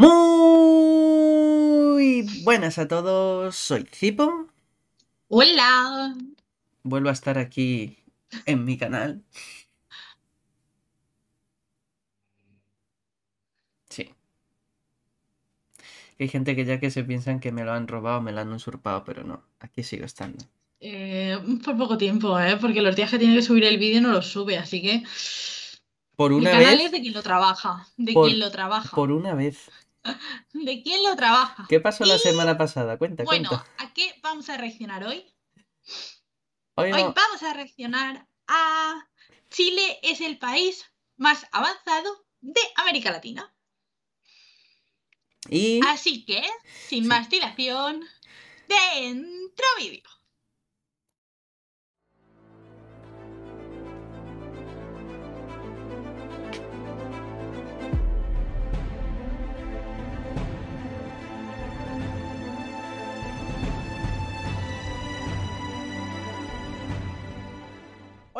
Muy buenas a todos, soy Zipo. Hola. Vuelvo a estar aquí en mi canal. Sí. Hay gente que ya que se piensan que me lo han robado, me lo han usurpado, pero no, aquí sigo estando. Eh, por poco tiempo, ¿eh? porque los días que tiene que subir el vídeo no lo sube, así que... Por una el canal es de quien lo trabaja, de quien lo trabaja. Por una vez. ¿De quién lo trabaja? ¿Qué pasó la semana pasada? Cuenta, bueno, ¿a qué vamos a reaccionar hoy? Hoy, vamos a reaccionar a Chile es el país más avanzado de América Latina. Y... Así que, sin más dilación, dentro vídeo.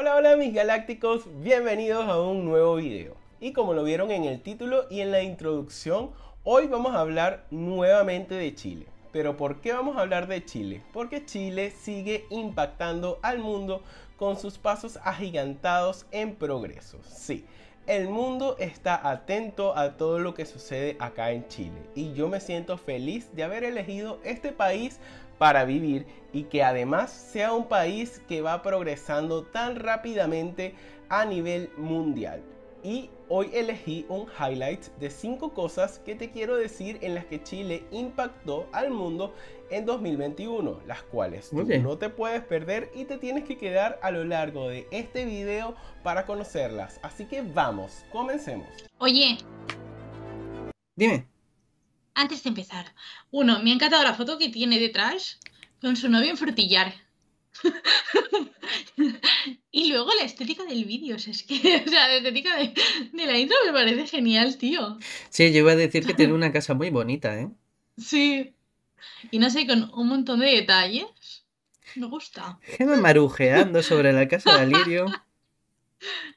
Hola, hola mis galácticos, bienvenidos a un nuevo video. Y como lo vieron en el título y en la introducción, hoy vamos a hablar nuevamente de Chile. Pero ¿por qué vamos a hablar de Chile? Porque Chile sigue impactando al mundo con sus pasos agigantados en progreso. Sí, el mundo está atento a todo lo que sucede acá en Chile y yo me siento feliz de haber elegido este país para vivir y que además sea un país que va progresando tan rápidamente a nivel mundial. Y hoy elegí un highlight de cinco cosas que te quiero decir en las que Chile impactó al mundo en 2021, las cuales no te puedes perder y te tienes que quedar a lo largo de este video para conocerlas. Así que vamos, comencemos. Oye. Dime. Antes de empezar, uno, me ha encantado la foto que tiene detrás con su novio en frutillar. y luego la estética del vídeo, o sea, es que, o sea, la estética de, la intro me parece genial, tío. Sí, yo iba a decir que tiene una casa muy bonita, ¿eh? Sí. Y no sé, con un montón de detalles. Me gusta. Gema marujeando sobre la casa de Alirio.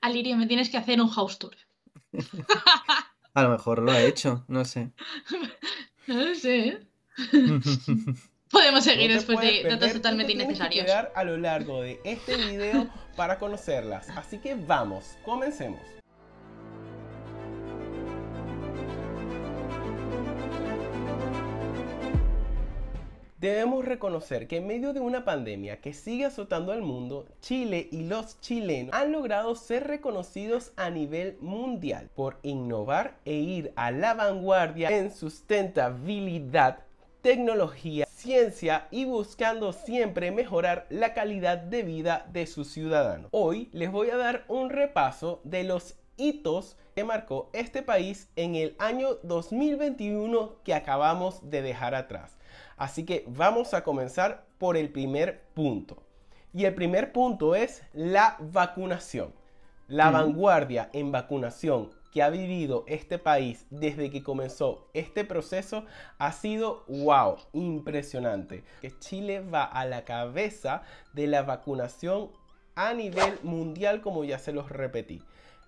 Alirio, me tienes que hacer un house tour. A lo mejor lo ha hecho, no sé. no sé. Podemos seguir después de datos totalmente innecesarios. a lo largo de este video para conocerlas. Así que vamos, comencemos. Debemos reconocer que en medio de una pandemia que sigue azotando al mundo, Chile y los chilenos han logrado ser reconocidos a nivel mundial por innovar e ir a la vanguardia en sustentabilidad, tecnología, ciencia y buscando siempre mejorar la calidad de vida de sus ciudadanos. Hoy les voy a dar un repaso de los hitos que marcó este país en el año 2021 que acabamos de dejar atrás Así que vamos a comenzar por el primer punto. Y el primer punto es la vacunación. La vanguardia en vacunación que ha vivido este país desde que comenzó este proceso ha sido wow, impresionante. Que Chile va a la cabeza de la vacunación a nivel mundial como ya se los repetí.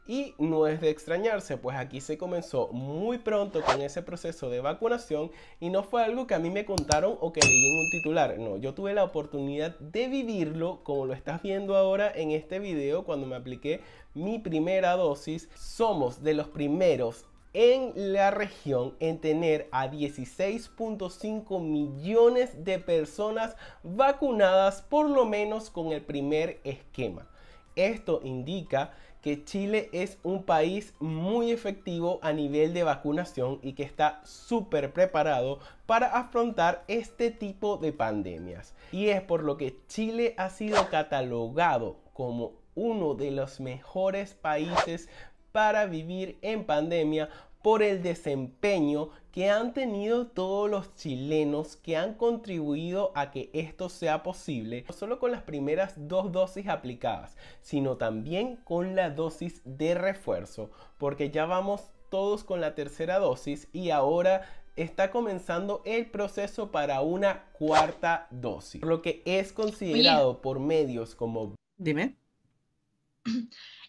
Y no es de extrañarse, pues aquí se comenzó muy pronto con ese proceso de vacunación y no fue algo que a mí me contaron o que leí en un titular. No, yo tuve la oportunidad de vivirlo como lo estás viendo ahora en este video cuando me apliqué mi primera dosis. Somos de los primeros en la región en tener a 16.5 millones de personas vacunadas por lo menos con el primer esquema. Esto indica que Chile es un país muy efectivo a nivel de vacunación y que está súper preparado para afrontar este tipo de pandemias. Y es por lo que Chile ha sido catalogado como uno de los mejores países para vivir en pandemia por el desempeño que han tenido todos los chilenos que han contribuido a que esto sea posible, no solo con las primeras dos dosis aplicadas, sino también con la dosis de refuerzo, porque ya vamos todos con la tercera dosis y ahora está comenzando el proceso para una cuarta dosis, lo que es considerado por medios como... Dime.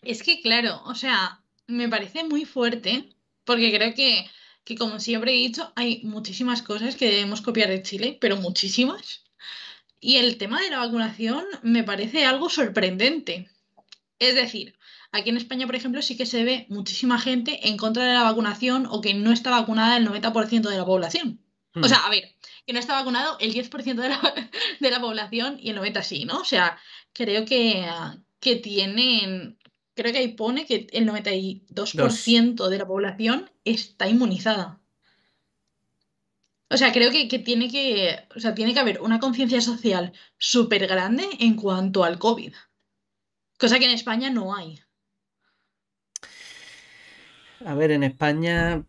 Es que claro, o sea, me parece muy fuerte porque creo que, como siempre he dicho, hay muchísimas cosas que debemos copiar de Chile, pero muchísimas. Y el tema de la vacunación me parece algo sorprendente. Es decir, aquí en España, por ejemplo, sí que se ve muchísima gente en contra de la vacunación o que no está vacunada el 90% de la población. O sea, hmm. a ver, que no está vacunado el 10% de la, población y el 90% sí, ¿no? O sea, creo que, que tienen creo que ahí pone que el 92% de la población está inmunizada. O sea, creo que, tiene que, tiene que haber una conciencia social súper grande en cuanto al COVID. Cosa que en España no hay. A ver, en España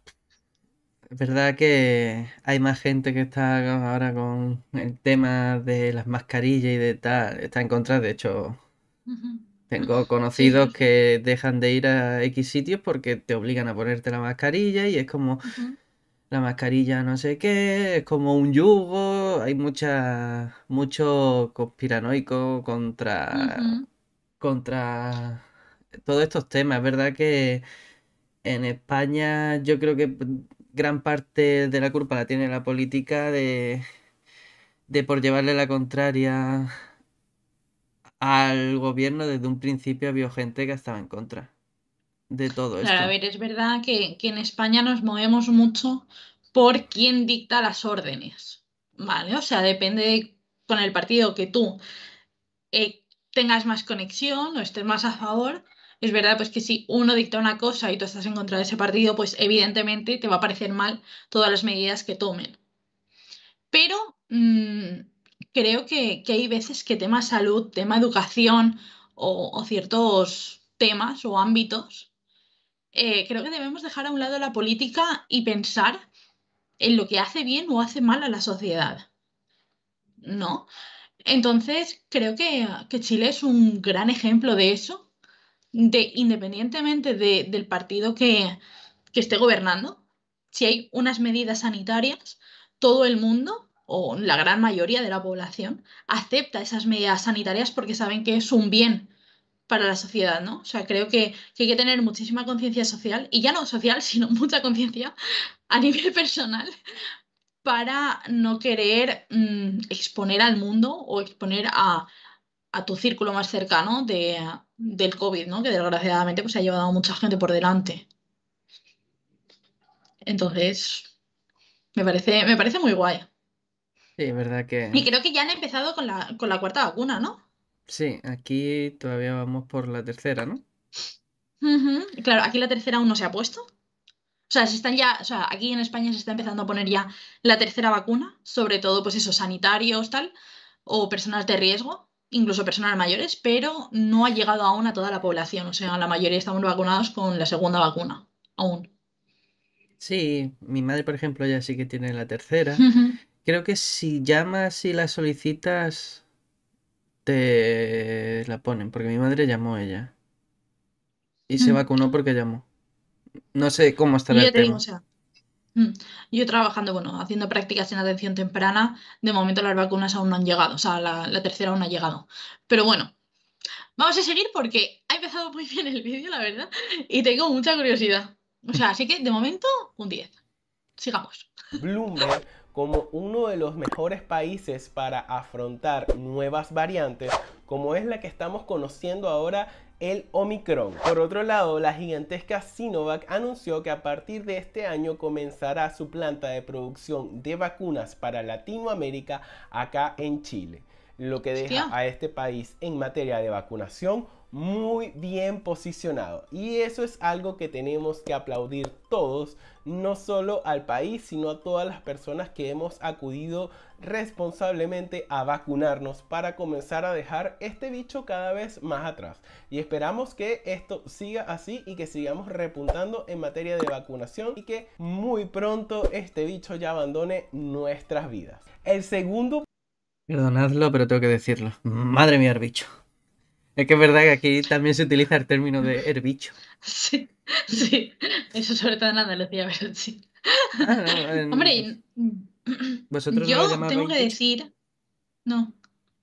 es verdad que hay más gente que está ahora con el tema de las mascarillas y de tal, está en contra, de hecho, tengo conocidos que dejan de ir a X sitios porque te obligan a ponerte la mascarilla y es como la mascarilla no sé qué, es como un yugo, hay mucha, mucho conspiranoico contra, contra todos estos temas. Es verdad que en España yo creo que gran parte de la culpa la tiene la política de, de por llevarle la contraria al gobierno desde un principio había gente que estaba en contra de todo esto. a ver, es verdad que, en España nos movemos mucho por quién dicta las órdenes, ¿vale? O sea, depende con el partido que tú eh, tengas más conexión o estés más a favor. Es verdad, pues que si uno dicta una cosa y tú estás en contra de ese partido, pues evidentemente te va a parecer mal todas las medidas que tomen. Pero mm, creo que, hay veces que tema salud, tema educación o, ciertos temas o ámbitos, eh, creo que debemos dejar a un lado la política y pensar en lo que hace bien o hace mal a la sociedad. ¿No? Entonces, creo que, Chile es un gran ejemplo de eso, de independientemente del partido que, que esté gobernando, si hay unas medidas sanitarias, todo el mundo o la gran mayoría de la población, acepta esas medidas sanitarias porque saben que es un bien para la sociedad, ¿no? O sea, creo que, hay que tener muchísima conciencia social, y ya no social, sino mucha conciencia a nivel personal, para no querer mm, exponer al mundo o exponer a, tu círculo más cercano de, del COVID, ¿no? Que desgraciadamente pues, se ha llevado a mucha gente por delante. Entonces, me parece, me parece muy guay. Sí, es verdad que. Y creo que ya han empezado con la, cuarta vacuna, ¿no? Sí, aquí todavía vamos por la tercera, ¿no? Claro, aquí la tercera aún no se ha puesto. O sea, se están ya, o sea, aquí en España se está empezando a poner ya la tercera vacuna, sobre todo, pues eso, sanitarios, tal, o personas de riesgo, incluso personas mayores, pero no ha llegado aún a toda la población. O sea, la mayoría estamos vacunados con la segunda vacuna, aún. Sí, mi madre, por ejemplo, ya sí que tiene la tercera. Creo que si llamas y la solicitas, te la ponen, porque mi madre llamó ella. Y se mm. vacunó porque llamó. No sé cómo estará el tema. Mm, yo trabajando, bueno, haciendo prácticas en atención temprana, de momento las vacunas aún no han llegado, o sea, la, tercera aún no ha llegado. Pero bueno, vamos a seguir porque ha empezado muy bien el vídeo, la verdad, y tengo mucha curiosidad. O sea, así que de momento, un 10. Sigamos como uno de los mejores países para afrontar nuevas variantes, como es la que estamos conociendo ahora el Omicron. Por otro lado, la gigantesca Sinovac anunció que a partir de este año comenzará su planta de producción de vacunas para Latinoamérica acá en Chile, lo que deja a este país en materia de vacunación muy bien posicionado. Y eso es algo que tenemos que aplaudir todos, no solo al país, sino a todas las personas que hemos acudido responsablemente a vacunarnos para comenzar a dejar este bicho cada vez más atrás. Y esperamos que esto siga así y que sigamos repuntando en materia de vacunación y que muy pronto este bicho ya abandone nuestras vidas. El segundo... Perdonadlo, pero tengo que decirlo. Madre mía, el bicho. Es que es verdad que aquí también se utiliza el término de herbicho. Sí, sí. Eso sobre todo en Andalucía, pero sí. Ah, Hombre, ¿Vosotros yo tengo que decir. No.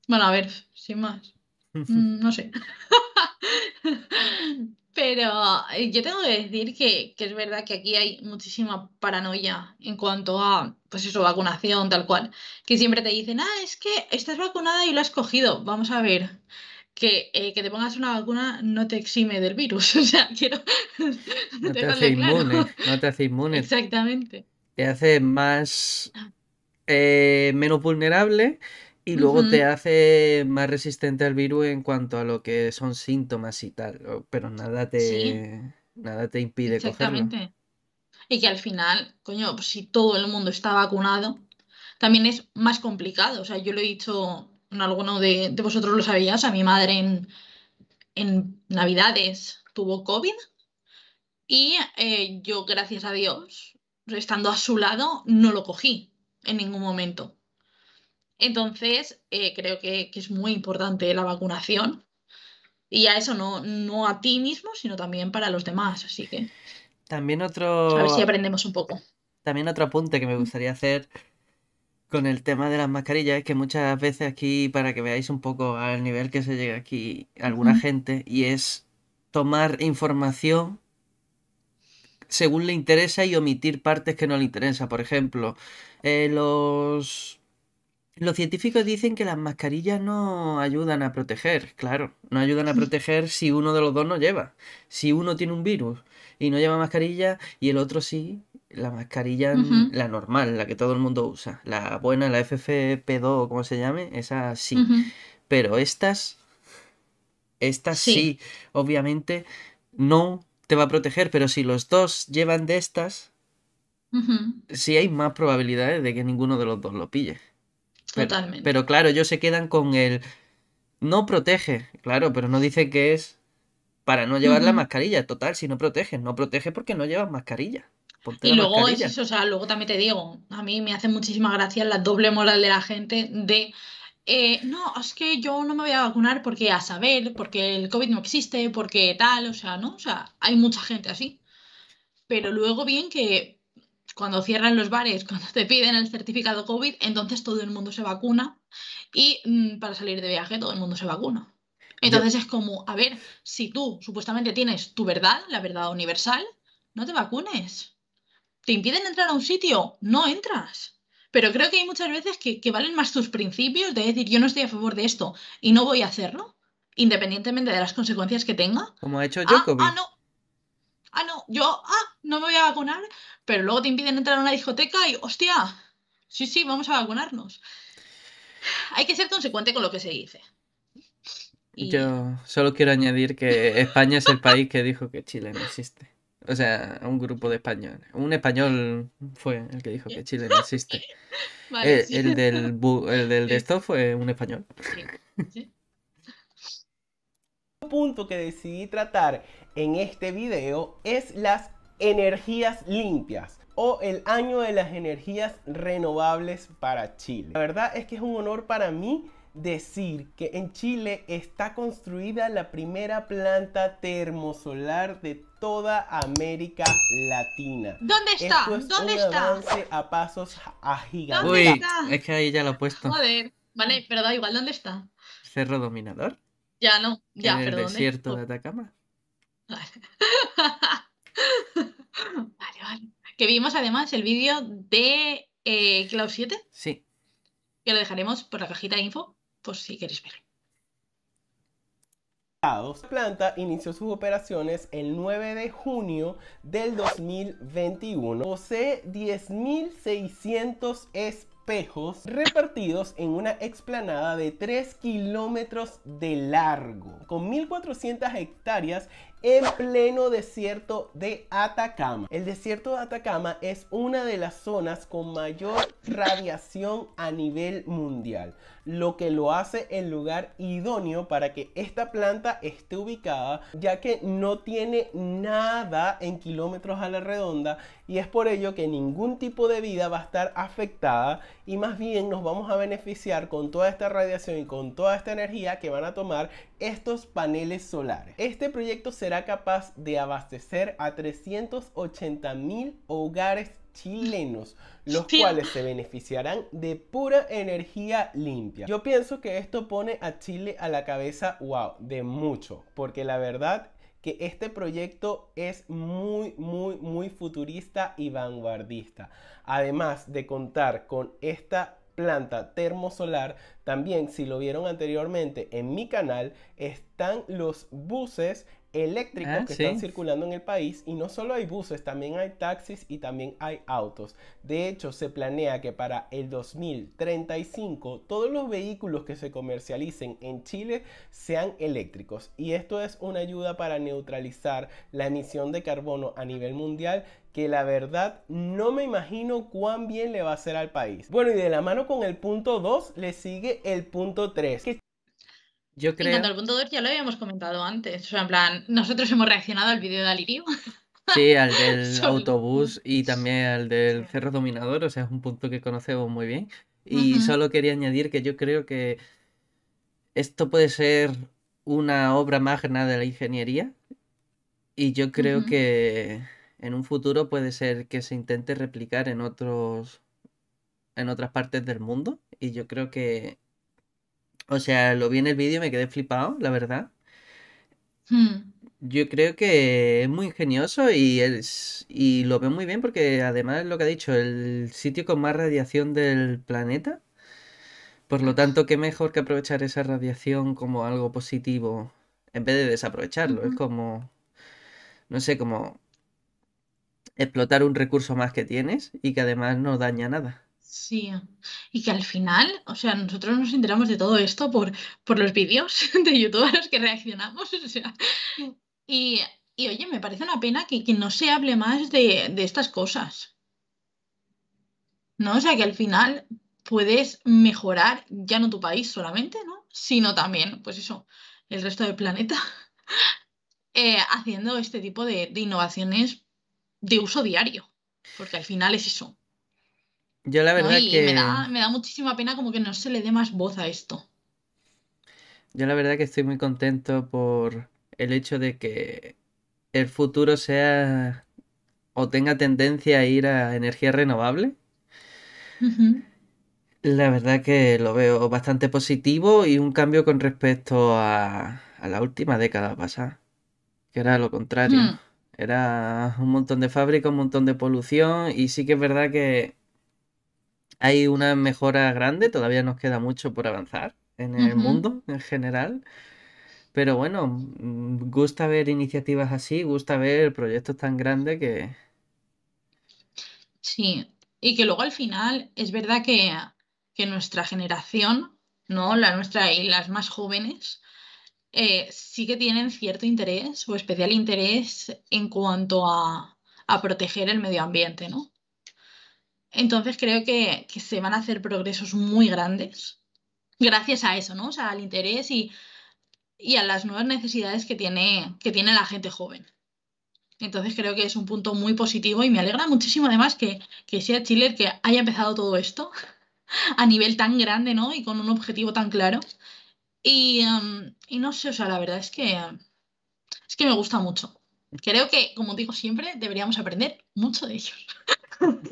Bueno, a ver, sin más. Mm, no sé. pero eh, yo tengo que decir que, que, es verdad que aquí hay muchísima paranoia en cuanto a, pues eso, vacunación, tal cual. Que siempre te dicen, ah, es que estás vacunada y lo has cogido. Vamos a ver. Eh, que, te pongas una vacuna no te exime del virus. O sea, quiero. No te hace inmune. No te hace inmune. Exactamente. Te hace más. Eh, menos vulnerable y luego te hace más resistente al virus en cuanto a lo que son síntomas y tal. Pero nada te. Nada te impide Exactamente. Y que al final, coño, pues si todo el mundo está vacunado, también es más complicado. O sea, yo lo he dicho alguno de, vosotros lo sabía, o sea, mi madre en, Navidades tuvo COVID y eh, yo, gracias a Dios, estando a su lado, no lo cogí en ningún momento. Entonces, eh, creo que, es muy importante la vacunación y a eso no, no a ti mismo, sino también para los demás. Así que. También otro. A ver si aprendemos un poco. También otro apunte que me gustaría hacer con el tema de las mascarillas es que muchas veces aquí, para que veáis un poco al nivel que se llega aquí alguna gente, y es tomar información según le interesa y omitir partes que no le interesa. Por ejemplo, eh, los... los científicos dicen que las mascarillas no ayudan a proteger, claro, no ayudan a proteger si uno de los dos no lleva. Si uno tiene un virus y no lleva mascarilla y el otro sí, la mascarilla, mm, la normal, la que todo el mundo usa. La buena, la FFP2, como se llame, esa sí. Pero estas, estas sí. obviamente no te va a proteger, pero si los dos llevan de estas, sí hay más probabilidades de que ninguno de los dos lo pille. Totalmente. Pero claro, ellos se quedan con el... No protege, claro, pero no dice que es para no llevar la mascarilla. Total, si no protege, no protege porque no llevas mascarilla y luego eso, luego también te digo, a mí me hace muchísima gracia la doble moral de la gente de eh, no, es que yo no me voy a vacunar porque a saber, porque el COVID no existe, porque tal, o sea, ¿no? O sea, hay mucha gente así. Pero luego bien que cuando cierran los bares, cuando te piden el certificado COVID, entonces todo el mundo se vacuna y mm, para salir de viaje todo el mundo se vacuna. Entonces es como, a ver, si tú supuestamente tienes tu verdad, la verdad universal, no te vacunes te impiden entrar a un sitio, no entras. Pero creo que hay muchas veces que, valen más tus principios de decir yo no estoy a favor de esto y no voy a hacerlo, independientemente de las consecuencias que tenga. Como ha hecho ah, ah, no. Ah, no, yo, ah, no me voy a vacunar, pero luego te impiden entrar a una discoteca y, hostia, sí, sí, vamos a vacunarnos. Hay que ser consecuente con lo que se dice. Y... Yo solo quiero añadir que España es el país que dijo que Chile no existe. O sea, un grupo de españoles. Un español fue el que dijo que Chile no existe. Eh, el, del el del de esto fue un español. punto que decidí tratar en este video es las energías limpias o el año de las energías renovables para Chile. La verdad es que es un honor para mí decir que en Chile está construida la primera planta termosolar de toda América Latina. ¿Dónde está? ¿Dónde está? Avance a pasos Uy, es que ahí ya lo he puesto. Joder, vale, pero da igual, ¿dónde está? Cerro Dominador. Ya no, ya, en el desierto de Atacama. Vale. vale, Que vimos además el vídeo de eh, 7. Sí. Que lo dejaremos por la cajita de info por pues si queréis ver. La planta inició sus operaciones el 9 de junio del 2021. Posee 10.600 espejos repartidos en una explanada de 3 kilómetros de largo, con 1.400 hectáreas en pleno desierto de Atacama. El desierto de Atacama es una de las zonas con mayor radiación a nivel mundial, lo que lo hace el lugar idóneo para que esta planta esté ubicada, ya que no tiene nada en kilómetros a la redonda y es por ello que ningún tipo de vida va a estar afectada y más bien nos vamos a beneficiar con toda esta radiación y con toda esta energía que van a tomar estos paneles solares. Este proyecto será capaz de abastecer a 380 mil hogares chilenos, los cuales se beneficiarán de pura energía limpia. Yo pienso que esto pone a Chile a la cabeza, wow, de mucho, porque la verdad que este proyecto es muy, muy, muy futurista y vanguardista. Además de contar con esta planta termosolar, también si lo vieron anteriormente en mi canal, están los buses eléctricos ah, que están circulando en el país y no solo hay buses, también hay taxis y también hay autos. De hecho, se planea que para el 2035 todos los vehículos que se comercialicen en Chile sean eléctricos y esto es una ayuda para neutralizar la emisión de carbono a nivel mundial que la verdad no me imagino cuán bien le va a hacer al país. Bueno, y de la mano con el punto 2 le sigue el punto 3, yo creo... En al punto 2 ya lo habíamos comentado antes. O sea, en plan, nosotros hemos reaccionado al vídeo de Alirio. Sí, al del autobús y también al del cerro dominador, o sea, es un punto que conocemos muy bien. Y solo quería añadir que yo creo que esto puede ser una obra magna de la ingeniería y yo creo que en un futuro puede ser que se intente replicar en otros en otras partes del mundo y yo creo que o sea, lo vi en el vídeo y me quedé flipado, la verdad. Hmm. Yo creo que es muy ingenioso y, es, y lo veo muy bien porque además lo que ha dicho, el sitio con más radiación del planeta. Por lo tanto, qué mejor que aprovechar esa radiación como algo positivo en vez de desaprovecharlo. Es como, no sé, como explotar un recurso más que tienes y que además no daña nada. Sí, y que al final, o sea, nosotros nos enteramos de todo esto por, por los vídeos de YouTube a los que reaccionamos, o sea, y, oye, me parece una pena que, no se hable más de, estas cosas, ¿no? O sea, que al final puedes mejorar ya no tu país solamente, ¿no? Sino también, pues eso, el resto del planeta, eh, haciendo este tipo de innovaciones de uso diario, porque al final es eso yo la verdad que... Me da, muchísima pena como que no se le dé más voz a esto. Yo la verdad que estoy muy contento por el hecho de que el futuro sea o tenga tendencia a ir a energía renovable. La verdad que lo veo bastante positivo y un cambio con respecto a, la última década pasada, que era lo contrario. Mm. Era un montón de fábrica, un montón de polución y sí que es verdad que hay una mejora grande, todavía nos queda mucho por avanzar en el mundo en general. Pero bueno, mm, gusta ver iniciativas así, gusta ver proyectos tan grandes que... Sí, y que luego al final es verdad que, nuestra generación, ¿no? La nuestra y las más jóvenes, eh, sí que tienen cierto interés o especial interés en cuanto a, a proteger el medio ambiente, ¿no? Entonces creo que, se van a hacer progresos muy grandes gracias a eso, ¿no? O sea, al interés y, a las nuevas necesidades que tiene, que tiene la gente joven. Entonces creo que es un punto muy positivo y me alegra muchísimo además que, sea Chile que haya empezado todo esto a nivel tan grande, ¿no? Y con un objetivo tan claro. Em, y, no sé, o sea, la verdad es que, es que me gusta mucho. Creo que, como digo siempre, deberíamos aprender mucho de ellos.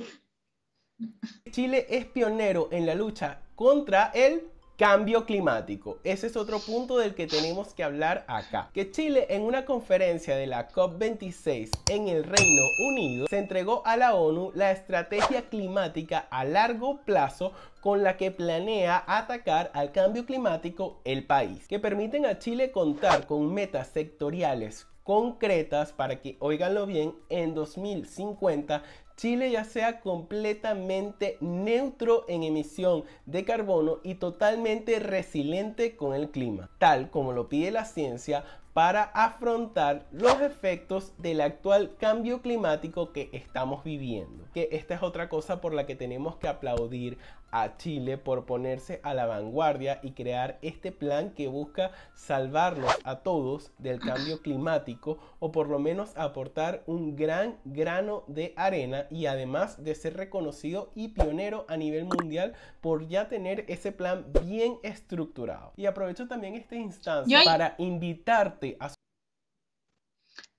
Chile es pionero en la lucha contra el cambio climático. Ese es otro punto del que tenemos que hablar acá. Que Chile en una conferencia de la COP26 en el Reino Unido se entregó a la ONU la estrategia climática a largo plazo con la que planea atacar al cambio climático el país, que permiten a Chile contar con metas sectoriales concretas para que, oiganlo bien, en 2050 Chile ya sea completamente neutro en emisión de carbono y totalmente resiliente con el clima, tal como lo pide la ciencia para afrontar los efectos del actual cambio climático que estamos viviendo. Que esta es otra cosa por la que tenemos que aplaudir a Chile por ponerse a la vanguardia y crear este plan que busca salvarnos a todos del cambio climático o por lo menos aportar un gran grano de arena y además de ser reconocido y pionero a nivel mundial por ya tener ese plan bien estructurado. Y aprovecho también esta instancia para invitarte a...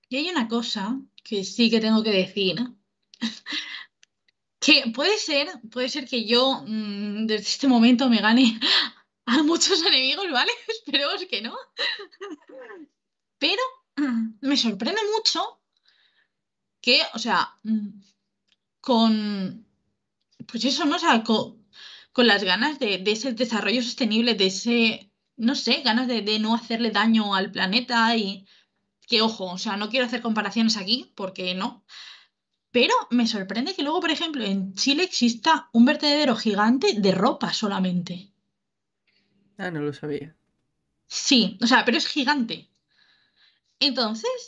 Y hay una cosa que sí que tengo que decir. Que puede ser, puede ser que yo mm, desde este momento me gane a muchos enemigos, ¿vale? Esperemos que no. Pero me sorprende mucho que, o sea, mm, con, pues eso, ¿no? O sea, con, las ganas de, ese desarrollo sostenible, de ese, no sé, ganas de, de no hacerle daño al planeta y que, ojo, o sea, no quiero hacer comparaciones aquí porque no, pero me sorprende que luego, por ejemplo, en Chile exista un vertedero gigante de ropa solamente. Ah, no lo sabía. Sí, o sea, pero es gigante. Entonces,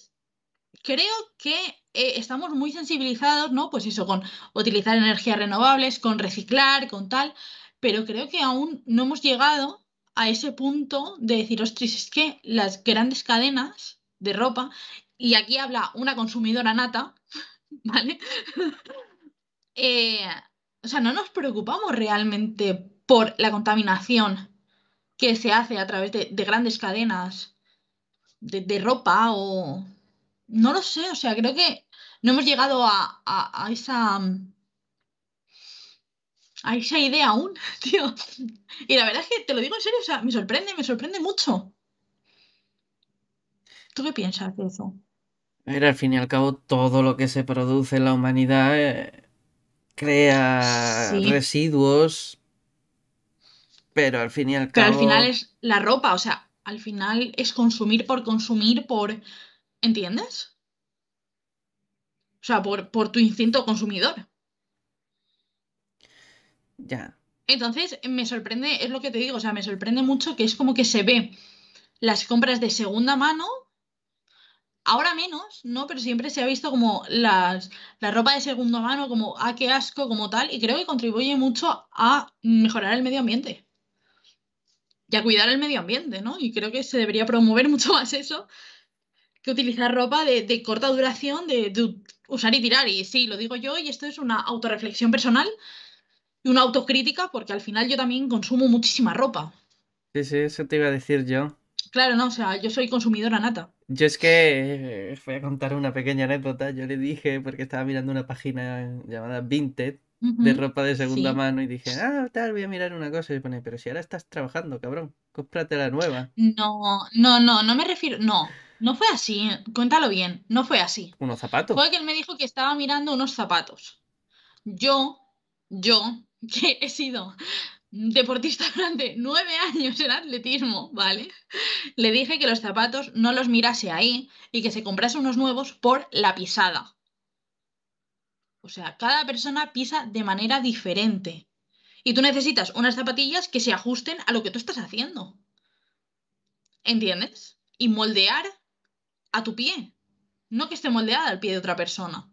creo que eh, estamos muy sensibilizados, ¿no? Pues eso, con utilizar energías renovables, con reciclar, con tal, pero creo que aún no hemos llegado a ese punto de decir, ostras, es que las grandes cadenas de ropa, y aquí habla una consumidora nata, ¿vale? Eh, o sea, no nos preocupamos realmente por la contaminación que se hace a través de, grandes cadenas de, ropa o... No lo sé, o sea, creo que no hemos llegado a, a esa... A esa idea aún, tío. Y la verdad es que te lo digo en serio, o sea, me sorprende, me sorprende mucho. ¿Tú qué piensas de eso? Pero al fin y al cabo, todo lo que se produce en la humanidad eh, crea residuos. Pero al fin y al cabo. Pero al final es la ropa, o sea, al final es consumir por consumir, por. ¿Entiendes? O sea, por, por tu instinto consumidor. Ya. Entonces, me sorprende, es lo que te digo, o sea, me sorprende mucho que es como que se ve las compras de segunda mano Ahora menos, ¿no? Pero siempre se ha visto como la ropa de segunda mano, como, ah, qué asco, como tal, y creo que contribuye mucho a mejorar el medio ambiente y a cuidar el medio ambiente, ¿no? Y creo que se debería promover mucho más eso que utilizar ropa de, corta duración, de, de, usar y tirar. Y sí, lo digo yo, y esto es una autorreflexión personal y una autocrítica, porque al final yo también consumo muchísima ropa. Sí, sí, eso te iba a decir yo. Claro, no, o sea, yo soy consumidora nata. Yo es que fui eh, voy a contar una pequeña anécdota. Yo le dije, porque estaba mirando una página llamada Vinted de ropa de segunda mano y dije, ah, tal, voy a mirar una cosa. Y pone, pero si ahora estás trabajando, cabrón, cómprate la nueva. No, no, no, no me refiero, no. No fue así, cuéntalo bien, no fue así. ¿Unos zapatos? Fue que él me dijo que estaba mirando unos zapatos. Yo, yo, que he sido deportista durante nueve años en atletismo, ¿vale? Le dije que los zapatos no los mirase ahí y que se comprase unos nuevos por la pisada. O sea, cada persona pisa de manera diferente. Y tú necesitas unas zapatillas que se ajusten a lo que tú estás haciendo. ¿Entiendes? Y moldear a tu pie. No que esté moldeada al pie de otra persona.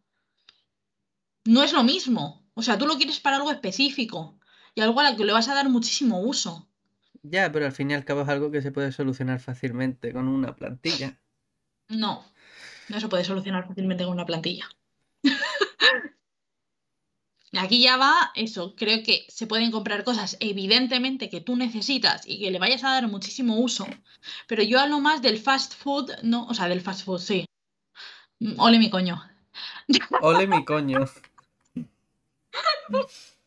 No es lo mismo. O sea, tú lo quieres para algo específico y algo a lo que le vas a dar muchísimo uso. Ya, pero al fin y al cabo es algo que se puede solucionar fácilmente con una plantilla. No, no se puede solucionar fácilmente con una plantilla. Aquí ya va eso, creo que se pueden comprar cosas evidentemente que tú necesitas y que le vayas a dar muchísimo uso, pero yo hablo más del fast food, no, o sea, del fast food, sí. Mm, ole mi coño. Ole mi coño.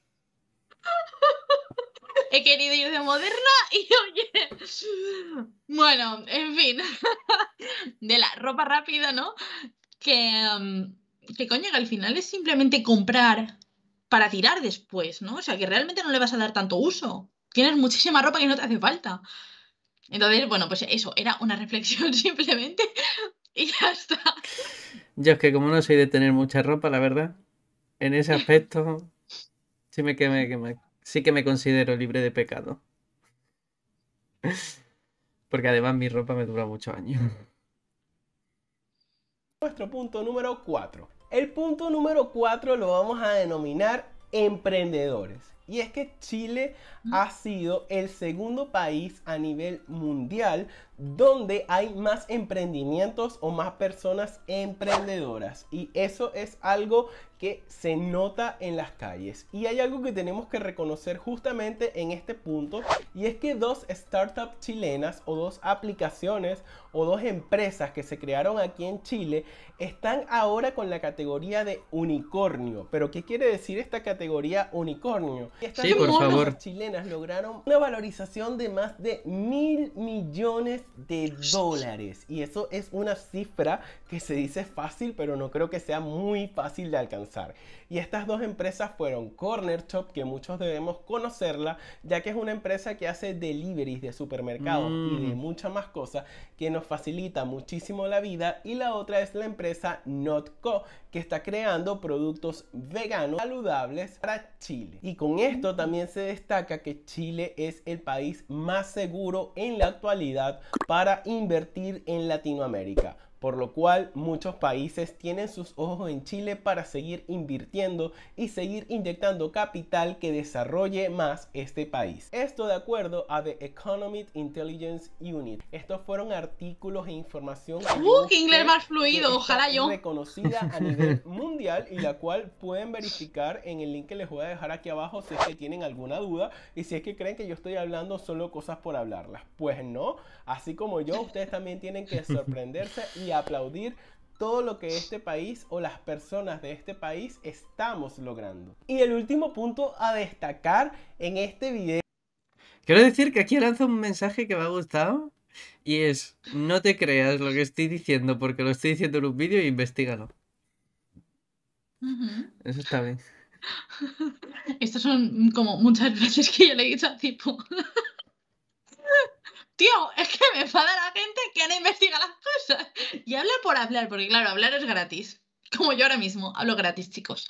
he querido ir de moderna y oye, bueno, en fin, de la ropa rápida, ¿no? Que, um, que coño, que al final es simplemente comprar para tirar después, ¿no? O sea, que realmente no le vas a dar tanto uso. Tienes muchísima ropa que no te hace falta. Entonces, bueno, pues eso, era una reflexión simplemente y ya está. Yo es que como no soy de tener mucha ropa, la verdad, en ese aspecto sí me quemé, que me sí que me considero libre de pecado. Porque además mi ropa me dura muchos años. Nuestro punto número 4. El punto número 4 lo vamos a denominar emprendedores. Y es que Chile ha sido el segundo país a nivel mundial donde hay más emprendimientos o más personas emprendedoras. Y eso es algo que se nota en las calles. Y hay algo que tenemos que reconocer justamente en este punto y es que dos startups chilenas o dos aplicaciones o dos empresas que se crearon aquí en Chile están ahora con la categoría de unicornio. Pero ¿qué quiere decir esta categoría unicornio? sí, por favor. chilenas lograron una valorización de más de mil millones de dólares y eso es una cifra que se dice fácil pero no creo que sea muy fácil de alcanzar. Y estas dos empresas fueron Corner Shop, que muchos debemos conocerla, ya que es una empresa que hace deliveries de supermercados y de mm. muchas más cosas que nos facilita muchísimo la vida. Y la otra es la empresa Notco, que está creando productos veganos saludables para Chile. Y con esto mm. también se destaca que Chile es el país más seguro en la actualidad para invertir en Latinoamérica por lo cual muchos países tienen sus ojos en Chile para seguir invirtiendo y seguir inyectando capital que desarrolle más este país. Esto de acuerdo a The Economic Intelligence Unit. Estos fueron artículos e información uh, inglés más fluido, ojalá yo. reconocida a nivel mundial y la cual pueden verificar en el link que les voy a dejar aquí abajo si es que tienen alguna duda y si es que creen que yo estoy hablando solo cosas por hablarlas. Pues no, así como yo, ustedes también tienen que sorprenderse y aplaudir todo lo que este país o las personas de este país estamos logrando. Y el último punto a destacar en este video. Quiero decir que aquí lanzo un mensaje que me ha gustado y es, no te creas lo que estoy diciendo porque lo estoy diciendo en un vídeo e investigalo. Eso está bien. Estas son como muchas veces que yo le he dicho tipo tío, es que me enfada la gente que no investiga las cosas. Y habla por hablar, porque claro, hablar es gratis. Como yo ahora mismo, hablo gratis, chicos.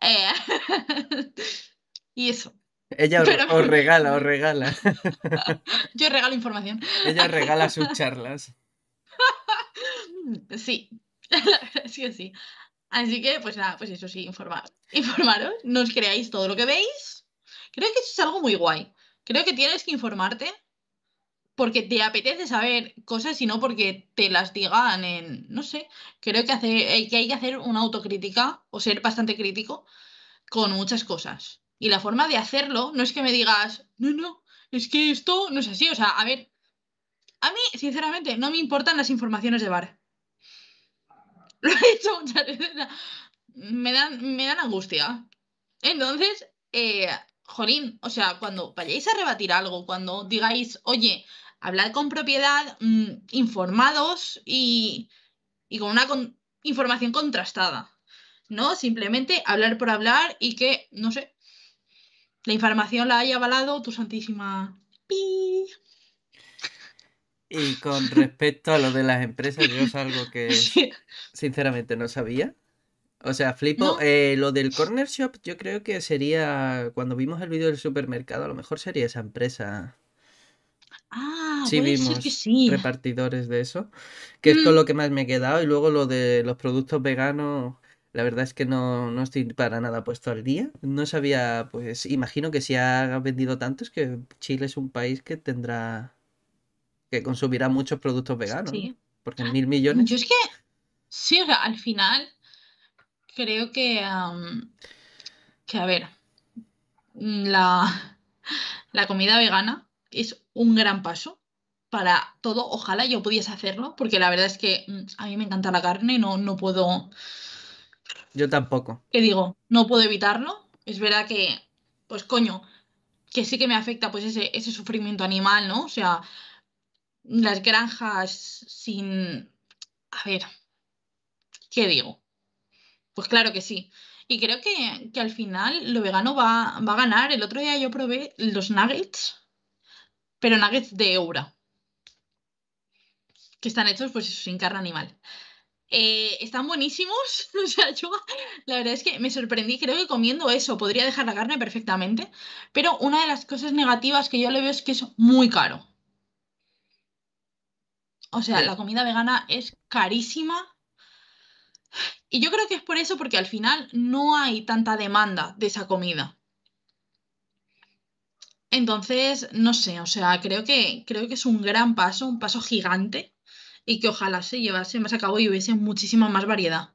Eh, y eso. Ella os, regala, os regala. yo regalo información. Ella regala sus charlas. sí, sí sí. Así que, pues nada, pues eso sí, informar. Informaros, no os creáis todo lo que veis. Creo que eso es algo muy guay. Creo que tienes que informarte porque te apetece saber cosas y no porque te las digan en, no sé, creo eh, que, hay que hacer una autocrítica o ser bastante crítico con muchas cosas. Y la forma de hacerlo no es que me digas, no, no, es que esto no es así. O sea, a ver, a mí, sinceramente, no me importan las informaciones de bar. Lo he dicho muchas veces. Me dan, me dan angustia. Entonces, eh, jolín, o sea, cuando vayáis a rebatir algo, cuando digáis, oye, hablar con propiedad, mm, informados y, y, con una información contrastada. No simplemente hablar por hablar y que, no sé, la información la haya avalado tu santísima. ¡Pi! Y con respecto a lo de las empresas, yo es algo que sinceramente no sabía. O sea, flipo. Eh, lo del corner shop, yo creo que sería, cuando vimos el vídeo del supermercado, a lo mejor sería esa empresa Ah, sí, vimos sí. repartidores de eso, que es con mm. lo que más me he quedado. Y luego lo de los productos veganos, la verdad es que no, no estoy para nada puesto al día. No sabía, pues imagino que si ha vendido tantos, que Chile es un país que tendrá, que consumirá muchos productos veganos. Sí. Porque ah, mil millones. Yo es que, sí, al final creo que, que a ver, mm, la, la comida vegana es un gran paso para todo. Ojalá yo pudiese hacerlo, porque la verdad es que mm, a mí me encanta la carne, no, no puedo. Yo tampoco. ¿Qué digo? No puedo evitarlo. Es verdad que, pues coño, que sí que me afecta pues ese, sufrimiento animal, ¿no? O sea, las granjas sin. A ver, ¿qué digo? Pues claro que sí. Y creo que, al final lo vegano va, va a ganar. El otro día yo probé los nuggets pero nuggets de Eura, que están hechos pues sin carne animal. Eh, están buenísimos, o sea, yo la verdad es que me sorprendí, creo que comiendo eso podría dejar la carne perfectamente, pero una de las cosas negativas que yo le veo es que es muy caro. O sea, la comida vegana es carísima y yo creo que es por eso, porque al final no hay tanta demanda de esa comida. Entonces, no sé, o sea, creo que, creo que es un gran paso, un paso gigante y que ojalá se llevase más a cabo y hubiese muchísima más variedad.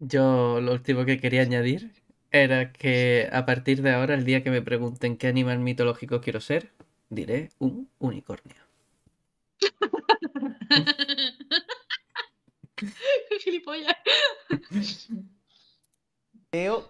Yo lo último que quería añadir era que a partir de ahora, el día que me pregunten qué animal mitológico quiero ser, diré un unicornio.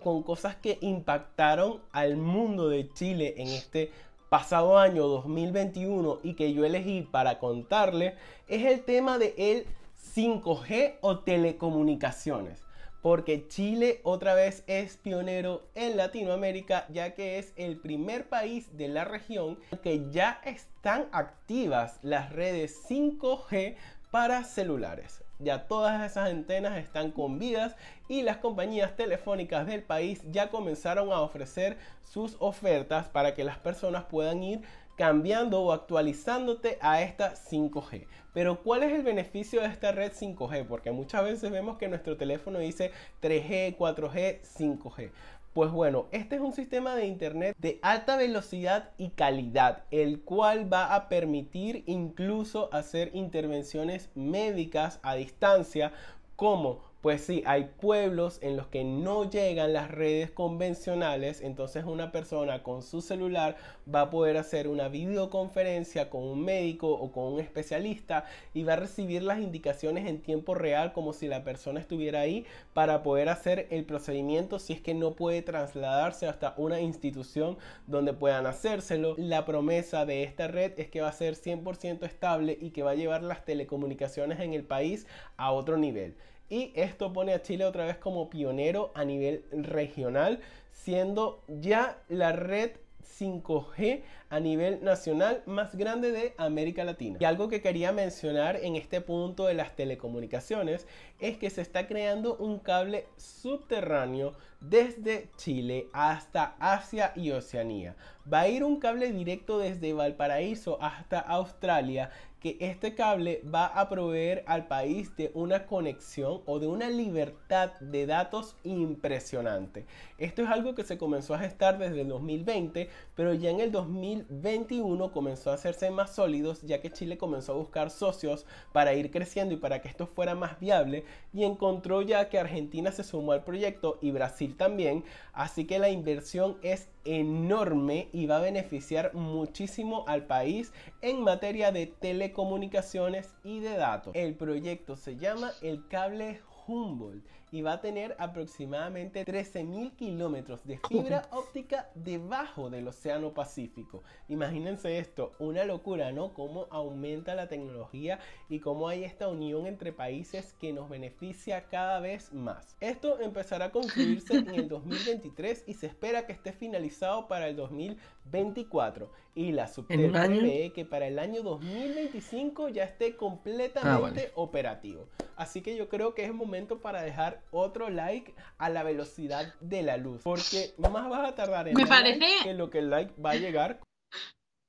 con cosas que impactaron al mundo de Chile en este pasado año 2021 y que yo elegí para contarle es el tema de el 5G o telecomunicaciones porque Chile otra vez es pionero en Latinoamérica, ya que es el primer país de la región que ya están activas las redes 5G para celulares. Ya todas esas antenas están con vidas y las compañías telefónicas del país ya comenzaron a ofrecer sus ofertas para que las personas puedan ir cambiando o actualizándote a esta 5G. Pero ¿cuál es el beneficio de esta red 5G? Porque muchas veces vemos que nuestro teléfono dice 3G, 4G, 5G. Pues bueno, este es un sistema de Internet de alta velocidad y calidad, el cual va a permitir incluso hacer intervenciones médicas a distancia como pues sí, hay pueblos en los que no llegan las redes convencionales, entonces una persona con su celular va a poder hacer una videoconferencia con un médico o con un especialista y va a recibir las indicaciones en tiempo real como si la persona estuviera ahí para poder hacer el procedimiento si es que no puede trasladarse hasta una institución donde puedan hacérselo. La promesa de esta red es que va a ser 100% estable y que va a llevar las telecomunicaciones en el país a otro nivel y esto pone a Chile otra vez como pionero a nivel regional, siendo ya la red 5G a nivel nacional más grande de América Latina. Y algo que quería mencionar en este punto de las telecomunicaciones es que se está creando un cable subterráneo desde Chile hasta Asia y Oceanía. Va a ir un cable directo desde Valparaíso hasta Australia que este cable va a proveer al país de una conexión o de una libertad de datos impresionante. Esto es algo que se comenzó a gestar desde el 2020, pero ya en el 2021 comenzó a hacerse más sólidos ya que Chile comenzó a buscar socios para ir creciendo y para que esto fuera más viable y encontró ya que Argentina se sumó al proyecto y Brasil también, así que la inversión es enorme y va a beneficiar muchísimo al país en materia de telecomunicaciones y de datos. El proyecto se llama el cable Humboldt y va a tener aproximadamente 13.000 kilómetros de fibra óptica debajo del Océano Pacífico. Imagínense esto, una locura, ¿no? Cómo aumenta la tecnología y cómo hay esta unión entre países que nos beneficia cada vez más. Esto empezará a concluirse en el 2023 y se espera que esté finalizado para el 2024. Y la subterránea prevé que para el año 2025 ya esté completamente ah, operativo. Así que yo creo que es momento para dejar otro like a la velocidad de la luz. Porque más vas a tardar en que lo que el like va a llegar.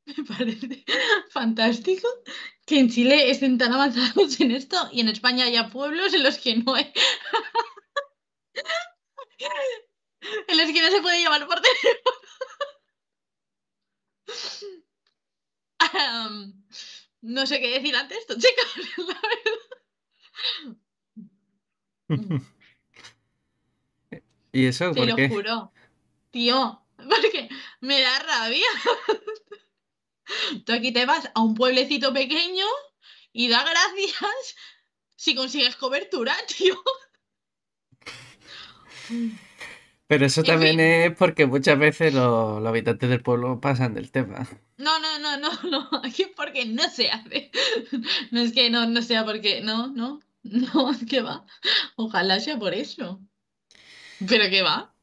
Me parece fantástico que en Chile estén tan avanzados en esto y en España haya pueblos en los que no hay... en los que no se puede llamar por teléfono. no sé qué decir antes esto, la verdad. ¿Y eso Te lo juro. Tío, porque me da rabia. Tú aquí te vas a un pueblecito pequeño y da gracias si consigues cobertura, tío. Pero eso también es porque muchas veces los, habitantes del pueblo pasan del tema. No, no, no, no, no. Aquí es porque no se hace. No es que no, no sea porque. No, no. No, es que va. Ojalá sea por eso. ¿Pero qué va?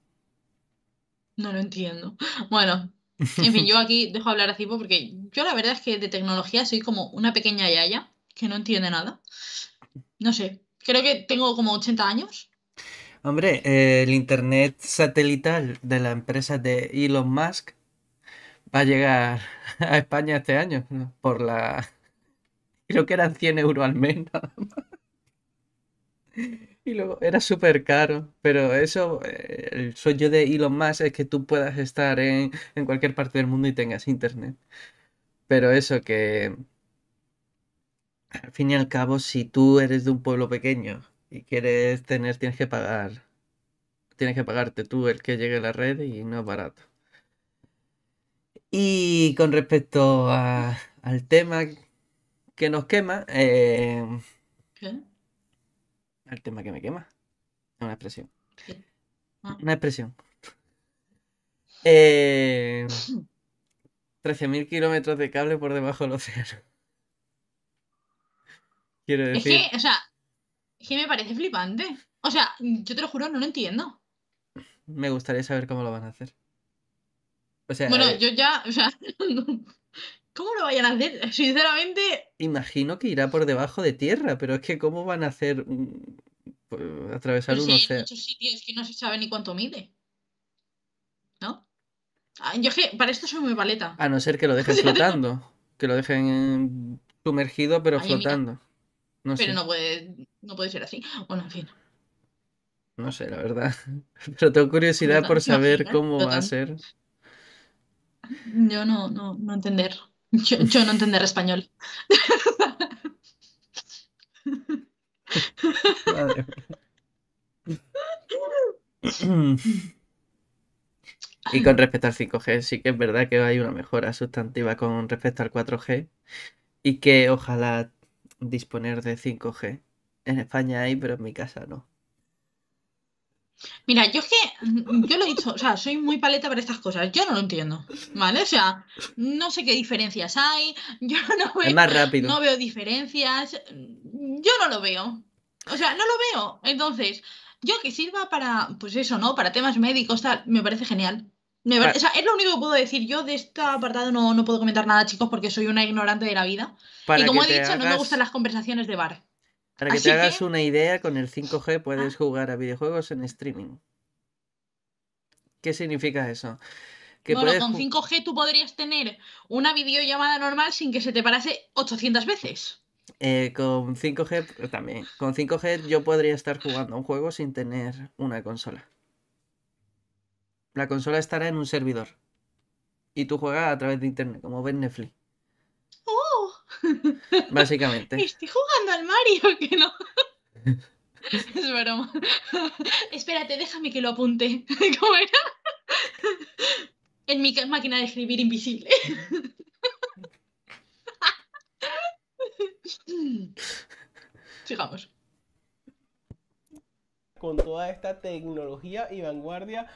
No lo entiendo. Bueno, en fin, yo aquí dejo hablar a porque yo la verdad es que de tecnología soy como una pequeña yaya que no entiende nada. No sé, creo que tengo como 80 años. Hombre, el internet satelital de la empresa de Elon Musk va a llegar a España este año por la... Creo que eran 100 euros al mes nada más. Y luego era súper caro, pero eso, eh, el sueño de Elon Musk es que tú puedas estar en, cualquier parte del mundo y tengas internet. Pero eso que, al fin y al cabo, si tú eres de un pueblo pequeño y quieres tener, tienes que pagar. Tienes que pagarte tú el que llegue a la red y no es barato. Y con respecto a, al tema que nos quema, eh, ¿Qué? El tema que me quema. Es Una expresión. Ah. Una expresión. Eh, 13.000 kilómetros de cable por debajo del océano. Quiero decir. Es que, o sea, es que me parece flipante. O sea, yo te lo juro, no lo entiendo. Me gustaría saber cómo lo van a hacer. O sea, bueno, eh, yo ya, o ¿Cómo lo vayan a hacer? Sinceramente. Imagino que irá por debajo de tierra, pero es que ¿cómo van a hacer pues, atravesar un océano? que no se sabe ni cuánto mide. ¿No? Ah, yo que para esto soy muy paleta. A no ser que lo dejen flotando. Que lo dejen sumergido, pero flotando. No pero no puede, no puede ser así. Bueno, en fin. No sé, la verdad. Pero tengo curiosidad por saber cómo va a ser. Yo no, no, no entender. Yo, no entender español. y con respecto al 5G, sí que es verdad que hay una mejora sustantiva con respecto al 4G y que ojalá disponer de 5G. En España hay, pero en mi casa no. Mira, yo es que, mm, yo lo he dicho, o sea, soy muy paleta para estas cosas. Yo no lo entiendo, ¿vale? O sea, no sé qué diferencias hay. Yo no veo. No veo diferencias. Mm, yo no lo veo. O sea, no lo veo. Entonces, yo que sirva para, pues eso, ¿no? Para temas médicos, tal, me parece genial. o sea, es lo único que puedo decir. Yo de este apartado no, no puedo comentar nada, chicos, porque soy una ignorante de la vida. Y como he dicho, no me gustan las conversaciones de bar. Para que te hagas una idea, con el 5G puedes jugar a videojuegos en streaming. ¿Qué significa eso? Que con 5G tú podrías tener una videollamada normal sin que se te parase 800 veces. Eh, con 5G eh, también. Con 5G yo podría estar jugando a un juego sin tener una consola. La consola estará en un servidor. Y tú juegas a través de internet, como ves Netflix. Básicamente. Estoy jugando al Mario, que no. Es broma. Espérate, déjame que lo apunte. ¿Cómo era? En mi máquina de escribir invisible. Sigamos. Con toda esta tecnología y vanguardia,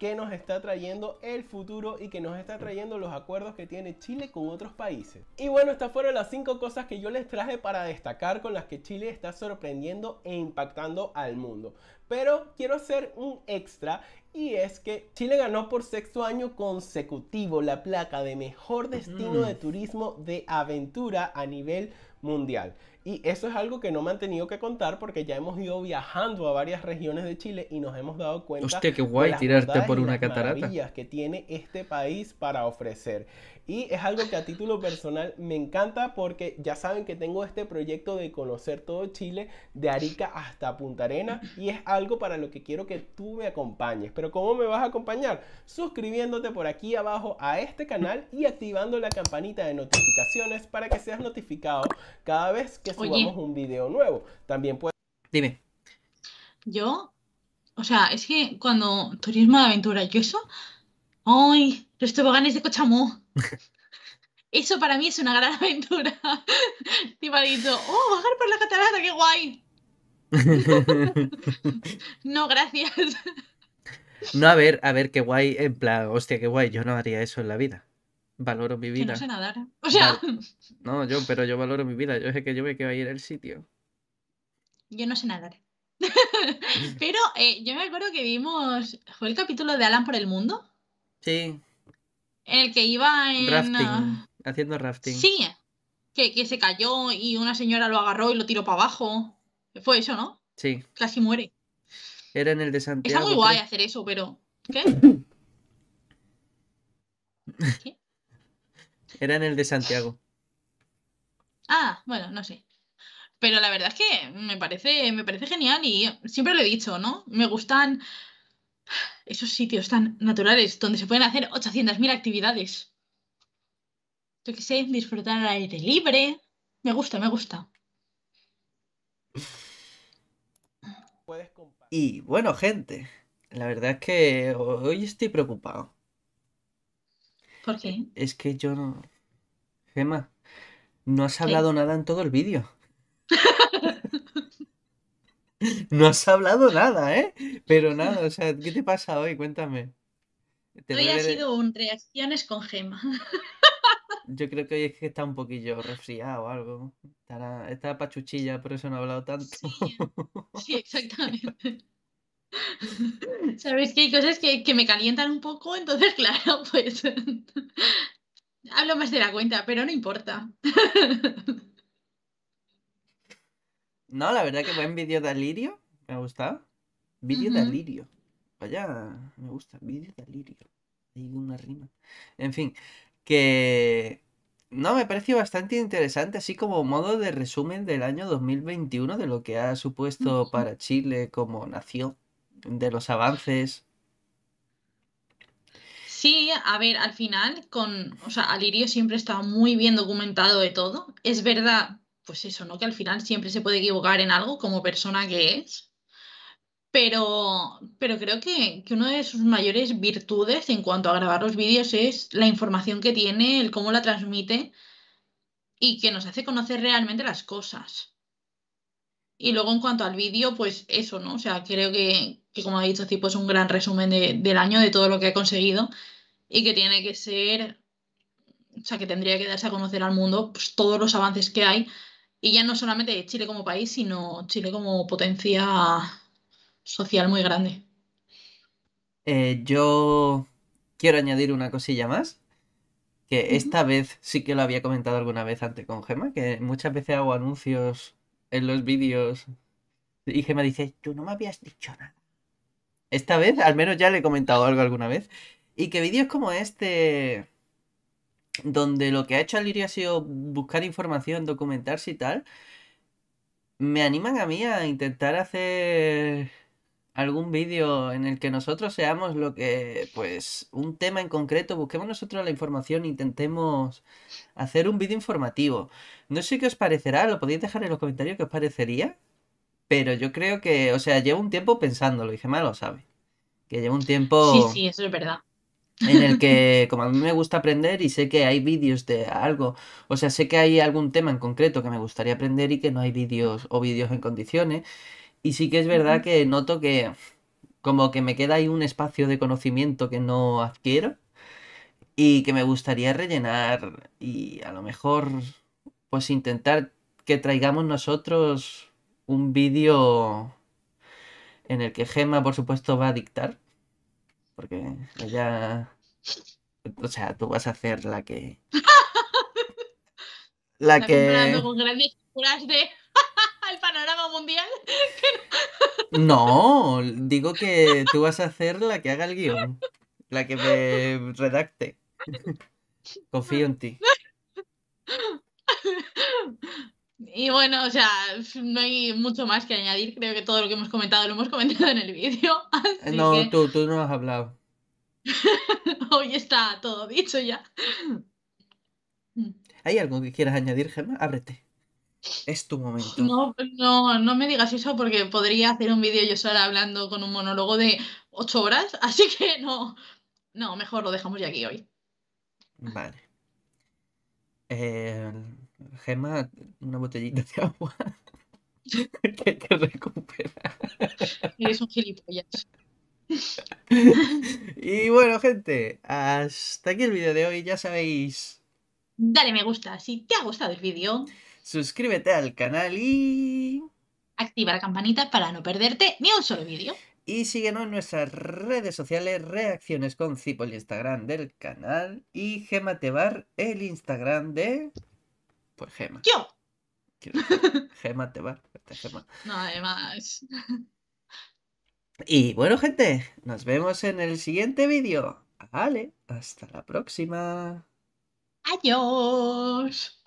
que nos está trayendo el futuro y que nos está trayendo los acuerdos que tiene Chile con otros países. Y bueno, estas fueron las cinco cosas que yo les traje para destacar con las que Chile está sorprendiendo e impactando al mundo. Pero quiero hacer un extra y es que Chile ganó por sexto año consecutivo la placa de mejor destino mm. de turismo de aventura a nivel mundial. Y eso es algo que no me han tenido que contar porque ya hemos ido viajando a varias regiones de Chile y nos hemos dado cuenta de las tirarte por que tiene este país para ofrecer. Y es algo que a título personal me encanta porque ya saben que tengo este proyecto de conocer todo Chile, de Arica hasta Punta Arena. Y es algo para lo que quiero que tú me acompañes. Pero ¿cómo me vas a acompañar? Suscribiéndote por aquí abajo a este canal y activando la campanita de notificaciones para que seas notificado cada vez que subamos un video nuevo. También puedes... Dime. Yo, o sea, es que cuando turismo de aventura, y eso... ¡Ay! Los toboganes de Cochamó. Eso para mí es una gran aventura. tipo, dicho, oh, bajar por la catarata, qué guay. no, gracias. No, a ver, a ver, qué guay, en plan, hostia, qué guay, yo no haría eso en la vida. Valoro mi vida. Yo no sé nadar. O sea... No, yo, pero yo valoro mi vida, yo sé que yo me quedo a en el sitio. Yo no sé nadar. pero eh, yo me acuerdo que vimos, ¿fue el capítulo de Alan por el mundo? Sí el que iba en... Ah, haciendo rafting. Sí, que, se cayó y una señora lo agarró y lo tiró para abajo. Fue eso, ¿no? Sí. Casi muere. Era en el de Santiago. Está muy guay hacer eso, pero. ¿Qué? ¿Qué? Era en el de Santiago. Ah, bueno, no sé. Pero la verdad es que me parece, me parece genial y siempre lo he dicho, ¿no? Me gustan esos sitios tan naturales donde se pueden hacer 800.000 actividades. Yo que sé, disfrutar al aire libre. Me gusta, me gusta. Y bueno, gente, la verdad es que hoy estoy preocupado. ¿Por qué? Es que yo no. Gemma, no has hablado nada en todo el vídeo. No has hablado nada, ¿eh? Pero nada, o sea, ¿qué te pasa hoy? Cuéntame. hoy ha sido un reacciones con Gema. Yo creo que hoy es que está un poquillo resfriado o algo. Estará, está pachuchilla, por eso no ha hablado tanto. Sí, eh. exactamente. Sabéis que hay cosas que, que me calientan un poco, entonces, claro, pues hablo más de la cuenta, pero no importa. No, la verdad que buen vídeo de Alirio. Me ha gustado. Vídeo de Alirio. Vaya, me gusta. Vídeo de Alirio. Hay una rima. En fin, que... No, me pareció bastante interesante, así como modo de resumen del año 2021, de lo que ha supuesto para Chile como nación, de los avances, Sí, a ver, al final, con, o sea, Alirio siempre está muy bien documentado de todo. Es verdad pues eso, ¿no? Que al final siempre se puede equivocar en algo como persona que es. Pero, creo que, una de sus mayores virtudes en cuanto a grabar los vídeos es la información que tiene, el cómo la transmite y que nos hace conocer realmente las cosas. Y luego en cuanto al vídeo, pues eso, ¿no? O sea, creo que, como ha dicho Cipo, es un gran resumen del año, de todo lo que ha conseguido y que tiene que ser, o sea, que tendría que darse a conocer al mundo pues, todos los avances que hay y ya no solamente Chile como país, sino Chile como potencia social muy grande. Eh, yo quiero añadir una cosilla más, que esta vez sí que lo había comentado alguna vez antes con Gema, que muchas veces hago anuncios en los vídeos y Gema dice, tú no me habías dicho nada. Esta vez, al menos ya le he comentado algo alguna vez. Y que vídeos como este donde lo que ha hecho Aliria ha sido buscar información, documentarse y tal, me animan a mí a intentar hacer algún vídeo en el que nosotros seamos lo que, pues, un tema en concreto, busquemos nosotros la información, intentemos hacer un vídeo informativo. No sé qué os parecerá, lo podéis dejar en los comentarios qué os parecería, pero yo creo que, o sea, llevo un tiempo pensándolo y Gemma lo sabe, que llevo un tiempo... Sí, sí, eso es verdad en el que, como a mí me gusta aprender y sé que hay vídeos de algo, o sea, sé que hay algún tema en concreto que me gustaría aprender y que no hay vídeos o vídeos en condiciones. Y sí que es verdad que noto que como que me queda ahí un espacio de conocimiento que no adquiero y que me gustaría rellenar y a lo mejor pues intentar que traigamos nosotros un vídeo en el que Gemma por supuesto va a dictar porque ella, o sea, tú vas a hacer la que... La que... con grandes figuras de... panorama mundial. no, digo que tú vas a hacer la que haga el guión, la que me redacte. Confío en ti. Y bueno, o sea, no hay mucho más que añadir. Creo que todo lo que hemos comentado lo hemos comentado en el vídeo. No, tú, tú no has hablado. Hoy está todo dicho ya. ¿Hay algo que quieras añadir, Gemma? Ábrete. Es tu momento. No, no, no me digas eso porque podría hacer un vídeo yo sola hablando con un monólogo de ocho horas, así que no. No, mejor lo dejamos ya aquí hoy. Vale. Eh, Gema, una botellita de agua. que te recupera. Eres un gilipollas. y bueno, gente, hasta aquí el vídeo de hoy. Ya sabéis. Dale me gusta si te ha gustado el vídeo. Suscríbete al canal y. Activa la campanita para no perderte ni un solo vídeo. Y síguenos en nuestras redes sociales, Reacciones con cipo el Instagram del canal, y Gema Gematebar, el Instagram de... Gema. Yo. Gema te va. No, además. Y bueno, gente, nos vemos en el siguiente vídeo. Vale, hasta la próxima. Adiós.